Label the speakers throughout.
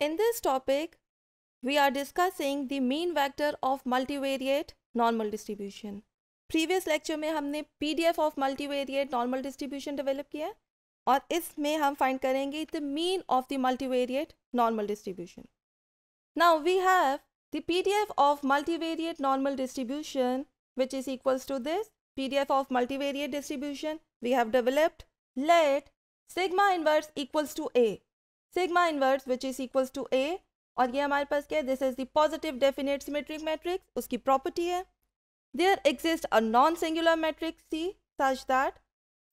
Speaker 1: In this topic, we are discussing the mean vector of multivariate normal distribution. Previous lecture में हमने PDF of multivariate normal distribution develop किया और इसमें हम find करेंगे the mean of the multivariate normal distribution. Now we have the PDF of multivariate normal distribution which is equals to this PDF of multivariate distribution we have developed let sigma inverse equals to A. Sigma inverse which is equals to A और ये हमारे पास क्या है this is the positive definite symmetric matrix उसकी property है there exist a non singular matrix C such that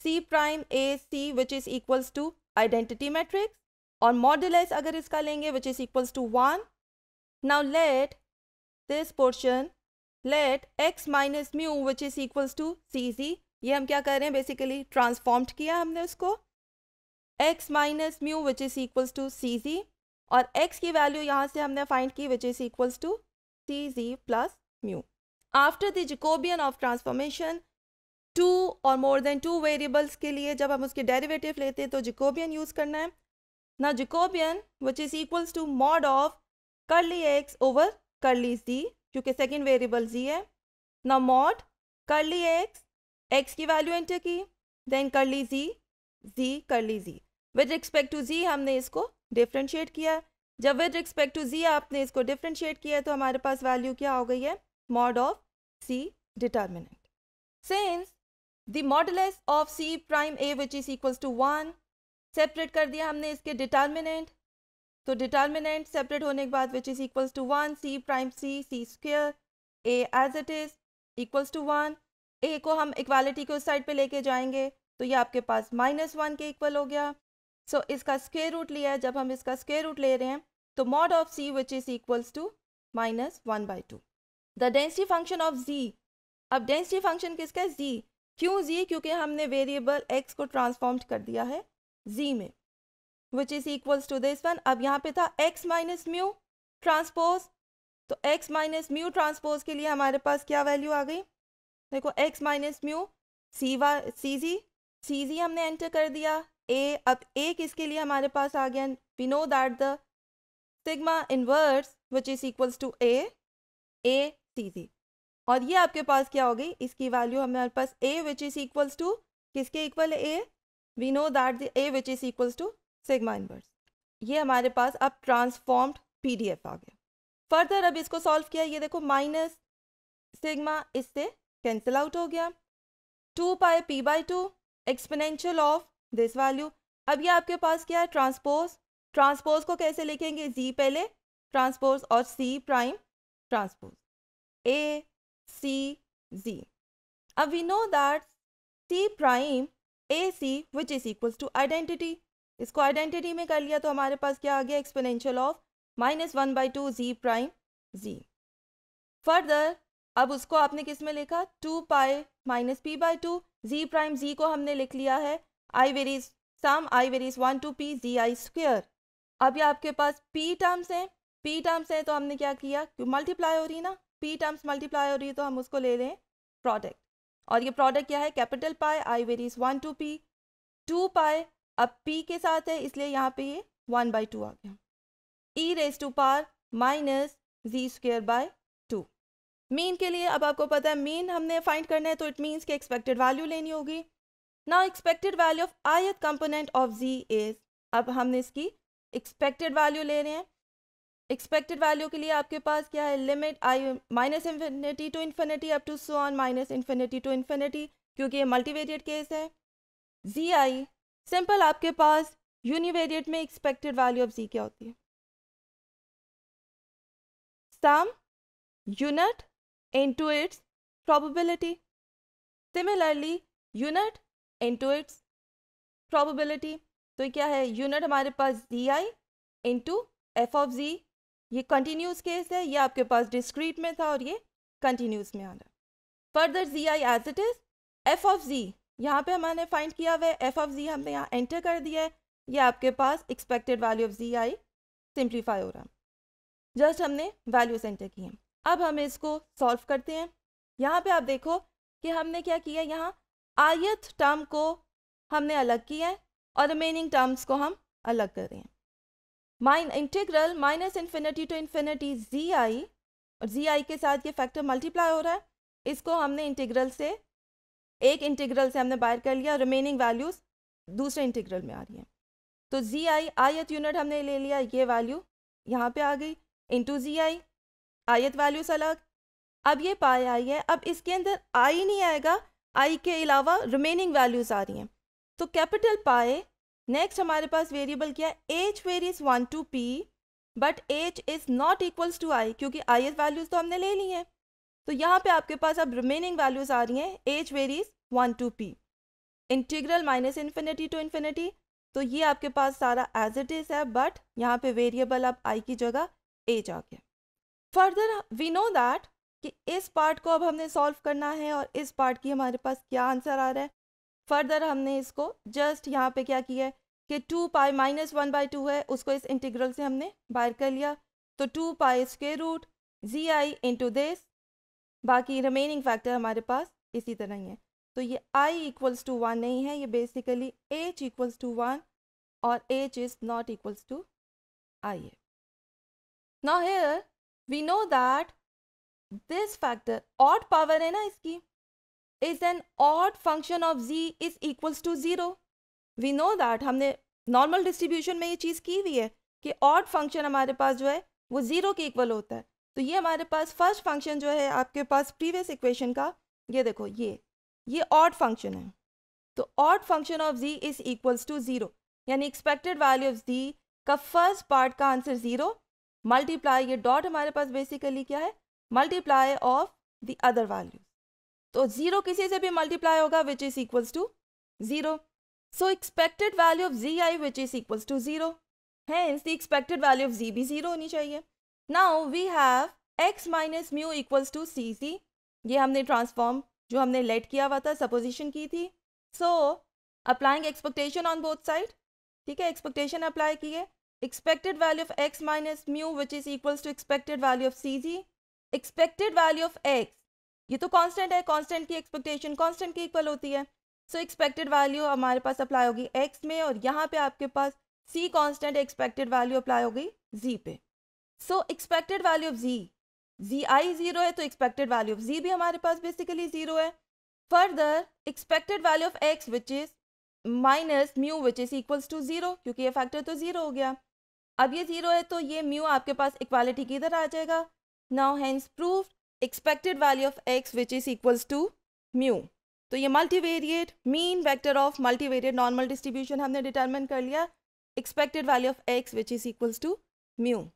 Speaker 1: C prime A C which is equals to identity matrix और modulus अगर इसका लेंगे which is equals to one now let this portion let X minus mu which is equals to C C ये हम क्या कर रहे हैं बेसिकली ट्रांसफॉर्म्ड किया हमने उसको x minus mu which is equals to C G और x की वैल्यू यहाँ से हमने फाइंड की which is equals to C G plus mu after the Jacobian of transformation to और मोर देन टू वेरिएबल्स के लिए जब हम उसके डेरिवेटिव लेते हैं तो जिकोबियन यूज़ करना है ना Jacobian which is equals to mod of curly X over curly G क्योंकि सेकेंड वेरिएबल जी है ना मॉड करली एक्स एक्स की वैल्यू एंटर की then curly G G curly G with respect to G हमने इसको डिफ्रेंशिएट किया जब with respect to जी आपने इसको डिफ्रेंशिएट किया तो हमारे पास वैल्यू क्या हो गई है mod of C determinant since the modulus of C prime A which is equals to one separate कर दिया हमने इसके डिटर्मिनेंट तो डिटर्मिनेंट सेपरेट होने के बाद which is equals to one C prime C C square A as it is equals to one A को हम इक्वालिटी के उस साइड पे लेके जाएंगे तो ये आपके पास माइनस वन के इक्वल हो गया सो so, इसका स्केयर रूट लिया है जब हम इसका स्केयर रूट ले रहे हैं तो mod of C which is equals to minus one by two the density function of G अब डेंसिटी फंक्शन किसका है जी क्यों जी क्योंकि हमने वेरिएबल एक्स को ट्रांसफॉर्म कर दिया है जी में which is equals to this one अब यहाँ पे था एक्स माइनस म्यू ट्रांसपोज तो एक्स माइनस म्यू ट्रांसपोज के लिए हमारे पास क्या वैल्यू आ गई देखो एक्स माइनस म्यू सी वा सी जी सी जी हमने एंटर कर दिया ए अब ए किसके लिए हमारे पास आ गया we know that the sigma inverse which is equals to A A C C और ये आपके पास क्या हो गई इसकी वैल्यू हमारे पास A which is equals to किसके इक्वल है A we know that the A which is equals to sigma inverse ये हमारे पास अब ट्रांसफॉर्म्ड पीडीएफ आ गया फर्दर अब इसको सॉल्व किया ये देखो माइनस सिग्मा इससे कैंसिल आउट हो गया two pi P by two exponential of this value अब ये आपके पास क्या है ट्रांसपोज ट्रांसपोज को कैसे लिखेंगे जी पहले ट्रांसपोज और C prime transpose A C G अब we know that C prime A C which is equals to identity इसको आइडेंटिटी में कर लिया तो हमारे पास क्या आ गया exponential of minus one by two G prime G further अब उसको आपने किस में लिखा two pi minus P by two G prime G को हमने लिख लिया है I varies sum I varies one to P G I square अभी आपके पास पी टर्म्स हैं पी टर्म्स हैं तो हमने क्या किया मल्टीप्लाई हो रही ना पी टर्म्स मल्टीप्लाई हो रही है तो हम उसको ले लें प्रोडक्ट और ये प्रोडक्ट क्या है capital pi I varies one to P two pi अब पी के साथ है इसलिए यहाँ पे ये वन बाई टू आ गया E raise to power minus G square by two mean के लिए अब आपको पता है मीन हमने फाइंड करना है तो इट मीन्स कि एक्सपेक्टेड वैल्यू लेनी होगी now expected value of ith component of G is अब हमने इसकी एक्सपेक्टेड वैल्यू ले रहे हैं एक्सपेक्टेड वैल्यू के लिए आपके पास क्या है limit I minus infinity to infinity up to so on minus infinity to infinity क्योंकि ये मल्टीवेरिएट केस है जी आई सिंपल आपके पास यूनिवेरिएट में एक्सपेक्टेड वैल्यू ऑफ जी क्या होती है sum unit into its probability similarly unit into its probability तो क्या है यूनिट हमारे पास D I into F of G ये कंटिन्यूस केस है ये आपके पास डिस्क्रीट में था और ये कंटिन्यूस में आ रहा further G I as it is F of G यहाँ पे हमने फाइंड किया हुआ है एफ ऑफ जी हमने यहाँ एंटर कर दिया है ये आपके पास expected value of G I simplify हो रहा जस्ट हमने वैल्यूज एंटर किए अब हम इसको सॉल्व करते हैं यहाँ पे आप देखो कि हमने क्या किया यहाँ आयत टर्म को हमने अलग किया है और रिमेनिंग टर्म्स को हम अलग कर रहे हैं mine integral minus infinity to infinity G I और जी आई के साथ ये फैक्टर मल्टीप्लाई हो रहा है इसको हमने इंटीग्रल से एक इंटीग्रल से हमने बाहर कर लिया रिमेनिंग वैल्यूज़ दूसरे इंटीग्रल में आ रही हैं तो जी आई आयत यूनिट हमने ले लिया ये वैल्यू यहाँ पे आ गई इंटू जी आई आयत वैल्यूज अलग अब ये पाई आई है अब इसके अंदर आई नहीं आएगा आई के अलावा रिमेनिंग वैल्यूज़ आ रही हैं तो कैपिटल पाए नेक्स्ट हमारे पास वेरिएबल क्या है H varies one to P but H is not equals to I क्योंकि आई एस वैल्यूज़ तो हमने ले ली हैं तो यहाँ पे आपके पास अब रिमेनिंग वैल्यूज़ आ रही हैं H varies one to P integral minus infinity to infinity तो ये आपके पास सारा एज इट इज़ है बट यहाँ पे वेरिएबल अब आई की जगह एच आ गया फर्दर वी नो दैट कि इस पार्ट को अब हमने सॉल्व करना है और इस पार्ट की हमारे पास क्या आंसर आ रहा है फर्दर हमने इसको जस्ट यहाँ पे क्या किया है कि two pi minus one by two है उसको इस इंटीग्रल से हमने बाहर कर लिया तो two pi square root G I into this बाकी रिमेनिंग फैक्टर हमारे पास इसी तरह ही है तो ये आई इक्वल्स टू वन नहीं है ये basically H equals to one और H is not equals to I है no here we know that this factor odd power है ना इसकी is an odd function of G is equals to zero we know that हमने normal distribution में ये चीज़ की हुई है कि ऑट फंक्शन हमारे पास जो है वो ज़ीरो के इक्वल होता है तो ये हमारे पास फर्स्ट फंक्शन जो है आपके पास प्रीवियस इक्वेशन का ये देखो ये ये ऑट फंक्शन है तो odd function of G is equals to zero यानी एक्सपेक्टेड वैल्यू ऑफ जी का फर्स्ट पार्ट का आंसर ज़ीरो मल्टीप्लाई ये डॉट हमारे पास बेसिकली क्या है multiply of the other value तो जीरो किसी से भी मल्टीप्लाई होगा which is equals to zero so expected value of G I which is equals to zero hence the expected value of G भी जीरो होनी चाहिए now we have X minus mu equals to C C ये हमने transform जो हमने late किया हुआ था सपोजिशन की थी so applying expectation on both side ठीक है एक्सपेक्टेशन अप्लाई की है expected value of X minus mu which is equals to expected value of C G expected value of X ये तो कांस्टेंट है कांस्टेंट की एक्सपेक्टेशन कांस्टेंट की equal होती है सो एक्सपेक्टेड वैल्यू हमारे पास अप्लाई होगी एक्स में और यहाँ पे आपके पास C constant expected value apply होगी जी पे so expected value of G G I zero है तो एक्सपेक्टेड वैल्यू ऑफ जी भी हमारे पास बेसिकली जीरो है further expected value of X which is minus mu which is equals to zero क्योंकि ये फैक्टर तो जीरो हो गया अब ये जीरो है तो ये म्यू आपके पास इक्वालिटी की इधर आ जाएगा Now hence proved expected value of x which is equals to mu. तो ये multivariate mean vector of multivariate normal distribution हमने डिटरमिन कर लिया expected value of X which is equals to mu